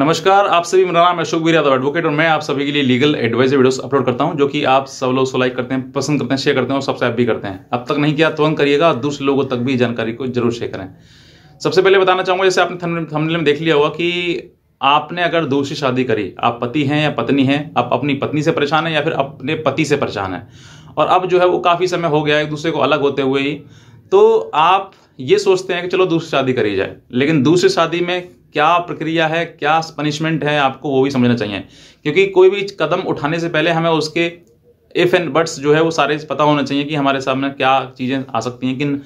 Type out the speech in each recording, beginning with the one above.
नमस्कार आप सभी मेरा नाम अशोक वीर यादव एडवोकेट और मैं आप सभी के लिए लीगल एडवाइस वीडियोस अपलोड करता हूं जो कि आप सब लोग लाइक करते हैं पसंद करते हैं शेयर करते हैं और सब्सक्राइब भी करते हैं अब तक नहीं किया तुरंत तो करिएगा और दूसरे लोगों तक भी जानकारी को जरूर शेयर करें सबसे पहले बताना चाहूंगा जैसे आपने थंबनेल में देख लिया होगा कि आपने अगर दूसरी शादी करी आप पति हैं या पत्नी हैं आप अपनी पत्नी से परेशान हैं या फिर अपने पति से परेशान हैं और अब जो है वो काफ़ी समय हो गया एक दूसरे को अलग होते हुए ही तो आप ये सोचते हैं कि चलो दूसरी शादी करी जाए लेकिन दूसरी शादी में क्या प्रक्रिया है क्या पनिशमेंट है आपको वो भी समझना चाहिए क्योंकि कोई भी कदम उठाने से पहले हमें उसके इफ़ एंड बट्स जो है वो सारे पता होना चाहिए कि हमारे सामने क्या चीज़ें आ सकती हैं किन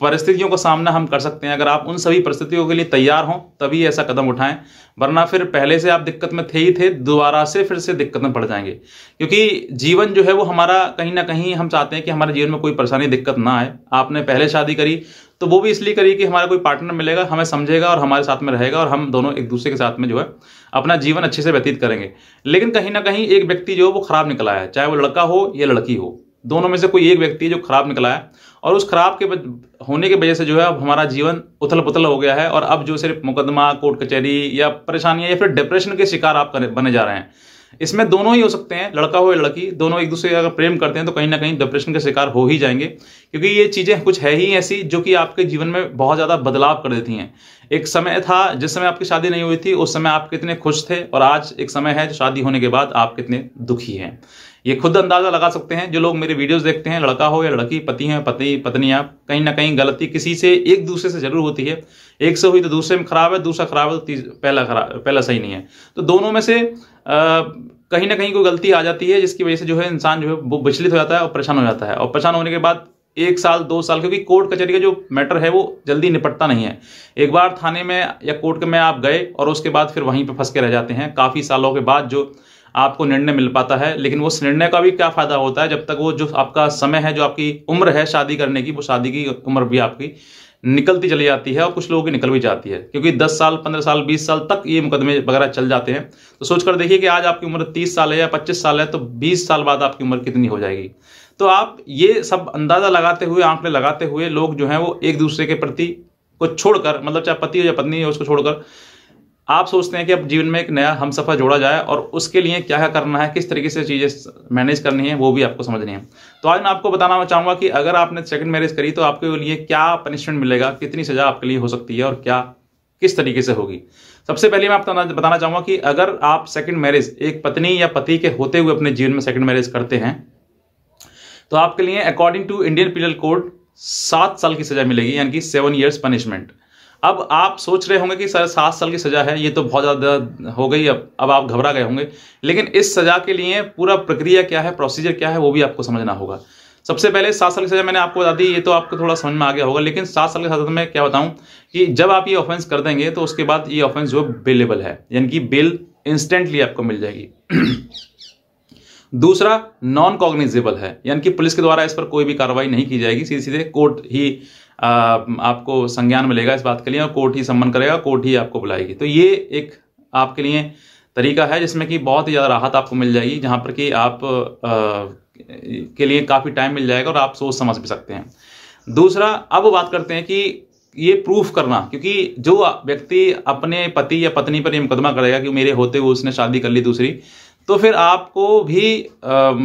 परिस्थितियों का सामना हम कर सकते हैं अगर आप उन सभी परिस्थितियों के लिए तैयार हों तभी ऐसा कदम उठाएं वरना फिर पहले से आप दिक्कत में थे ही थे दोबारा से फिर से दिक्कत में पड़ जाएंगे क्योंकि जीवन जो है वो हमारा कहीं ना कहीं हम चाहते हैं कि हमारे जीवन में कोई परेशानी दिक्कत ना आए आपने पहले शादी करी तो वो भी इसलिए करिए कि हमारा कोई पार्टनर मिलेगा हमें समझेगा और हमारे साथ में रहेगा और हम दोनों एक दूसरे के साथ में जो है अपना जीवन अच्छे से व्यतीत करेंगे लेकिन कहीं ना कहीं एक व्यक्ति जो है वो खराब निकला है चाहे वो लड़का हो या लड़की हो दोनों में से कोई एक व्यक्ति जो खराब निकला है और उस खराब के होने की वजह से जो है अब हमारा जीवन उथल पुथल हो गया है और अब जो सिर्फ मुकदमा कोर्ट कचहरी या परेशानियां या फिर डिप्रेशन के शिकार आप बने जा रहे हैं इसमें दोनों ही हो सकते हैं लड़का हो या लड़की दोनों एक दूसरे अगर प्रेम करते हैं तो कहीं ना कहीं डिप्रेशन के शिकार हो ही जाएंगे क्योंकि ये चीज़ें कुछ है ही ऐसी जो कि आपके जीवन में बहुत ज़्यादा बदलाव कर देती हैं एक समय था जिस समय आपकी शादी नहीं हुई थी उस समय आप कितने खुश थे और आज एक समय है शादी होने के बाद आप कितने दुखी हैं ये खुद अंदाज़ा लगा सकते हैं जो लोग मेरे वीडियोस देखते हैं लड़का हो या लड़की पति हैं पति पत्नी आप कहीं ना कहीं गलती किसी से एक दूसरे से जरूर होती है एक से हुई तो दूसरे में खराब है दूसरा खराब है तो पहला खराब पहला सही नहीं है तो दोनों में से कहीं ना कहीं कोई गलती आ जाती है जिसकी वजह से जो है इंसान जो है वो विचलित हो जाता है और परेशान हो जाता है और परेशान होने के बाद एक साल दो साल क्योंकि कोर्ट कचहरी का जो मैटर है वो जल्दी निपटता नहीं है एक बार थाने में या कोर्ट में आप गए और उसके बाद फिर वहीं पर फंस के रह जाते हैं काफ़ी सालों के बाद जो आपको निर्णय मिल पाता है लेकिन उस निर्णय का भी क्या फ़ायदा होता है जब तक वो जो आपका समय है जो आपकी उम्र है शादी करने की वो शादी की उम्र भी आपकी निकलती चली जाती है और कुछ लोगों की निकल भी जाती है क्योंकि 10 साल 15 साल 20 साल तक ये मुकदमे वगैरह चल जाते हैं तो सोचकर देखिए कि आज आपकी उम्र 30 साल है या 25 साल है तो 20 साल बाद आपकी उम्र कितनी हो जाएगी तो आप ये सब अंदाज़ा लगाते हुए आंकड़े लगाते हुए लोग जो हैं वो एक दूसरे के प्रति को छोड़कर मतलब चाहे पति हो या पत्नी हो उसको छोड़कर आप सोचते हैं कि अब जीवन में एक नया हम सफ़र जोड़ा जाए और उसके लिए क्या क्या करना है किस तरीके से चीज़ें मैनेज करनी है वो भी आपको समझनी है तो आज मैं आपको बताना चाहूँगा कि अगर आपने सेकंड मैरिज करी तो आपके लिए क्या पनिशमेंट मिलेगा कितनी सज़ा आपके लिए हो सकती है और क्या किस तरीके से होगी सबसे पहले मैं आपको बताना चाहूँगा कि अगर आप सेकेंड मैरिज एक पत्नी या पति के होते हुए अपने जीवन में सेकेंड मैरिज करते हैं तो आपके लिए according to Indian penal code सात साल की सजा मिलेगी यानी कि सेवन ईयर्स पनिशमेंट अब आप सोच रहे होंगे कि सर सात साल की सज़ा है ये तो बहुत ज़्यादा हो गई अब अब आप घबरा गए होंगे लेकिन इस सज़ा के लिए पूरा प्रक्रिया क्या है प्रोसीजर क्या है वो भी आपको समझना होगा सबसे पहले सात साल की सज़ा मैंने आपको बता दी ये तो आपको थोड़ा समझ में आ गया होगा लेकिन सात साल के साथ मैं क्या बताऊं कि जब आप ये ऑफेंस कर देंगे तो उसके बाद ये ऑफेंस जो बेलेबल है यानी कि बेल इंस्टेंटली आपको मिल जाएगी दूसरा नॉन कॉग्निजेबल है यानी कि पुलिस के द्वारा इस पर कोई भी कार्रवाई नहीं की जाएगी सीधे सीधे कोर्ट ही आपको संज्ञान मिलेगा इस बात के लिए और कोर्ट ही सम्मान करेगा कोर्ट ही आपको बुलाएगी तो ये एक आपके लिए तरीका है जिसमें कि बहुत ही ज़्यादा राहत आपको मिल जाएगी जहाँ पर कि आप आ, के लिए काफ़ी टाइम मिल जाएगा और आप सोच समझ भी सकते हैं दूसरा अब बात करते हैं कि ये प्रूफ करना क्योंकि जो व्यक्ति अपने पति या पत्नी पर ये मुकदमा करेगा कि मेरे होते हुए उसने शादी कर ली दूसरी तो फिर आपको भी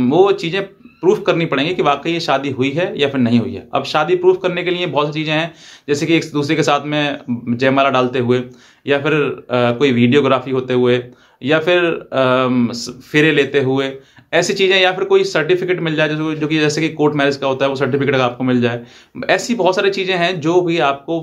वो चीज़ें प्रूफ करनी पड़ेंगे कि वाकई ये शादी हुई है या फिर नहीं हुई है अब शादी प्रूफ करने के लिए बहुत सी चीज़ें हैं जैसे कि एक दूसरे के साथ में जयमाला डालते हुए या फिर आ, कोई वीडियोग्राफी होते हुए या फिर फेरे लेते हुए ऐसी चीज़ें या फिर कोई सर्टिफिकेट मिल जाए जो जो कि जैसे कि कोर्ट मैरिज का होता है वो सर्टिफिकेट आपको मिल जाए ऐसी बहुत सारी चीज़ें हैं जो भी आपको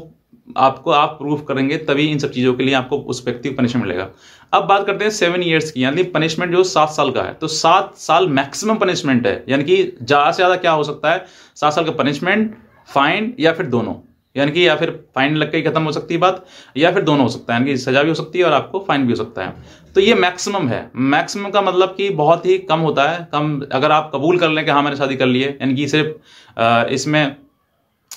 आपको आप प्रूफ करेंगे तभी इन सब चीज़ों के लिए आपको उस व्यक्ति को पनिशमेंट मिलेगा अब बात करते हैं सेवन ईयर्स की यानी पनिशमेंट जो सात साल का है तो सात साल मैक्सिमम पनिशमेंट है यानी कि ज़्यादा से ज़्यादा क्या हो सकता है सात साल का पनिशमेंट फाइन या फिर दोनों यानी कि या फिर फाइन लग के खत्म हो सकती है बात या फिर दोनों हो सकता है यानी कि सजा भी हो सकती है और आपको फाइन भी हो सकता है तो ये मैक्सिमम है मैक्सिमम का मतलब कि बहुत ही कम होता है कम अगर आप कबूल कर लें कि हाँ मैंने शादी कर ली है यानी कि सिर्फ इसमें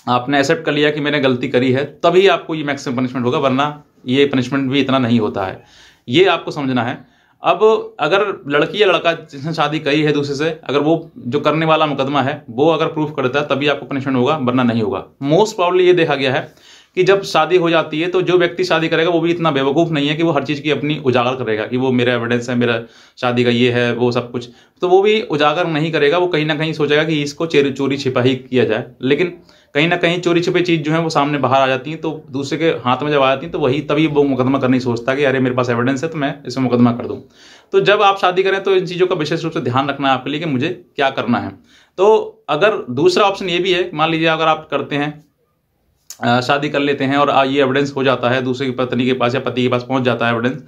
आपने एक्सेप्ट कर लिया कि मैंने गलती करी है तभी आपको ये मैक्सिमम पनिशमेंट होगा वरना ये पनिशमेंट भी इतना नहीं होता है ये आपको समझना है अब अगर लड़की या लड़का जिसने शादी करी है दूसरे से अगर वो जो करने वाला मुकदमा है वो अगर प्रूफ करता है तभी आपको पनिशमेंट होगा वरना नहीं होगा मोस्ट प्रॉब्लली ये देखा गया है कि जब शादी हो जाती है तो जो व्यक्ति शादी करेगा वो भी इतना बेवकूफ़ नहीं है कि वो हर चीज़ की अपनी उजागर करेगा कि वो मेरा एविडेंस है मेरा शादी का ये है वो सब कुछ तो वो भी उजागर नहीं करेगा वो कहीं ना कहीं सोचेगा कि इसको चोरी चोरी छिपा ही किया जाए लेकिन कहीं ना कहीं चोरी छिपे चीज़ जो है वो सामने बाहर आ जाती है तो दूसरे के हाथ में जब आ जाती है तो वही तभी वो मुकदमा करने सोचता है कि अरे मेरे पास एविडेंस है तो मैं इसमें मुकदमा कर दूँ तो जब आप शादी करें तो इन चीज़ों का विशेष रूप से ध्यान रखना है आपके लिए कि मुझे क्या करना है तो अगर दूसरा ऑप्शन ये भी है मान लीजिए अगर आप करते हैं शादी कर लेते हैं और ये एविडेंस हो जाता है दूसरे की पत्नी के पास या पति के पास पहुंच जाता है एविडेंस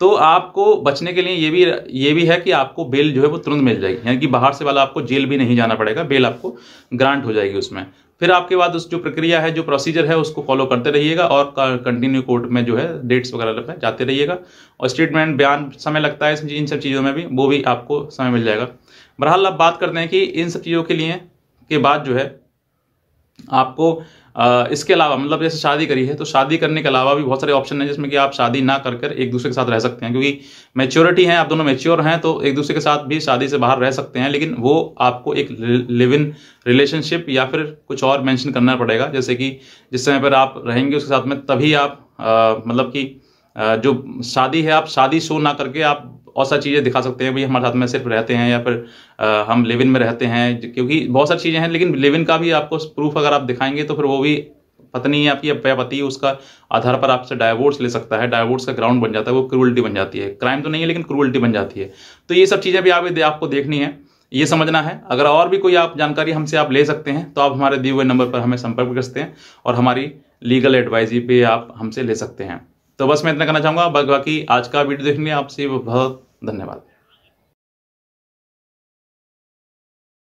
तो आपको बचने के लिए ये भी ये भी है कि आपको बेल जो है वो तुरंत मिल जाएगी यानी कि बाहर से वाला आपको जेल भी नहीं जाना पड़ेगा बेल आपको ग्रांट हो जाएगी उसमें फिर आपके बाद उस जो प्रक्रिया है जो प्रोसीजर है उसको फॉलो करते रहिएगा और कंटिन्यू कोर्ट में जो है डेट्स वगैरह जाते रहिएगा और स्टेटमेंट बयान समय लगता है इन सब चीज़ों में भी वो भी आपको समय मिल जाएगा बहरहाल आप बात करते हैं कि इन सब चीज़ों के लिए के बाद जो है आपको आ, इसके अलावा मतलब जैसे शादी करी है तो शादी करने के अलावा भी बहुत सारे ऑप्शन हैं जिसमें कि आप शादी ना कर कर एक दूसरे के साथ रह सकते हैं क्योंकि मेच्योरिटी है आप दोनों मेच्योर हैं तो एक दूसरे के साथ भी शादी से बाहर रह सकते हैं लेकिन वो आपको एक लिव इन रिलेशनशिप या फिर कुछ और मैंशन करना पड़ेगा जैसे कि जिस समय पर आप रहेंगे उसके साथ में तभी आप आ, मतलब कि जो शादी है आप शादी शो ना करके आप बहुत सारी चीज़ें दिखा सकते हैं भाई हमारे साथ में सिर्फ रहते हैं या फिर आ, हम लिविन में रहते हैं क्योंकि बहुत सारी चीज़ें हैं लेकिन लिविन का भी आपको प्रूफ अगर आप दिखाएंगे तो फिर वो भी पत्नी या आपकी या पति उसका आधार पर आपसे डाइवोर्स ले सकता है डायवोर्स का ग्राउंड बन जाता है वो क्रूल्टी बन जाती है क्राइम तो नहीं है लेकिन क्रूल्टी बन जाती है तो ये सब चीज़ें भी आप आपको देखनी है ये समझना है अगर और भी कोई आप जानकारी हमसे आप ले सकते हैं तो आप हमारे दिए हुए नंबर पर हमें संपर्क कर सकते हैं और हमारी लीगल एडवाइजरी पे आप हमसे ले सकते हैं तो बस मैं इतना कहना चाहूँगा बाकी आज का वीडियो देखने आपसे बहुत धन्यवाद